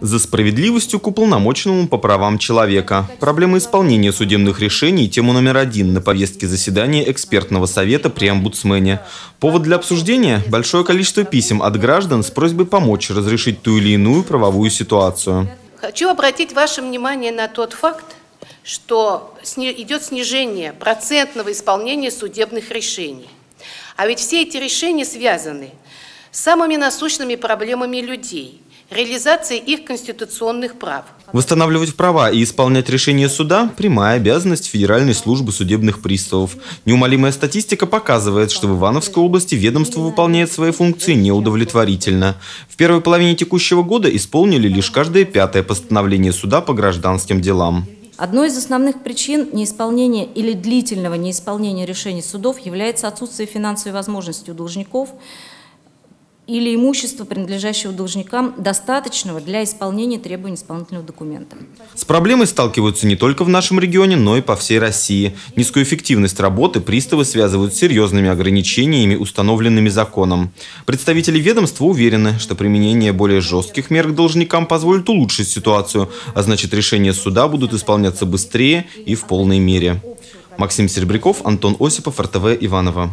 За справедливостью к уполномоченному по правам человека. Проблема исполнения судебных решений – тема номер один на повестке заседания экспертного совета при омбудсмене. Повод для обсуждения – большое количество писем от граждан с просьбой помочь разрешить ту или иную правовую ситуацию. Хочу обратить ваше внимание на тот факт, что идет снижение процентного исполнения судебных решений. А ведь все эти решения связаны с самыми насущными проблемами людей – реализации их конституционных прав. Восстанавливать права и исполнять решения суда – прямая обязанность Федеральной службы судебных приставов. Неумолимая статистика показывает, что в Ивановской области ведомство выполняет свои функции неудовлетворительно. В первой половине текущего года исполнили лишь каждое пятое постановление суда по гражданским делам. Одной из основных причин неисполнения или длительного неисполнения решений судов является отсутствие финансовой возможности у должников – или имущества, принадлежащего должникам, достаточного для исполнения требований исполнительного документа. С проблемой сталкиваются не только в нашем регионе, но и по всей России. Низкую эффективность работы приставы связывают с серьезными ограничениями, установленными законом. Представители ведомства уверены, что применение более жестких мер к должникам позволит улучшить ситуацию, а значит решения суда будут исполняться быстрее и в полной мере. Максим Серебряков, Антон Осипов, РТВ Иваново.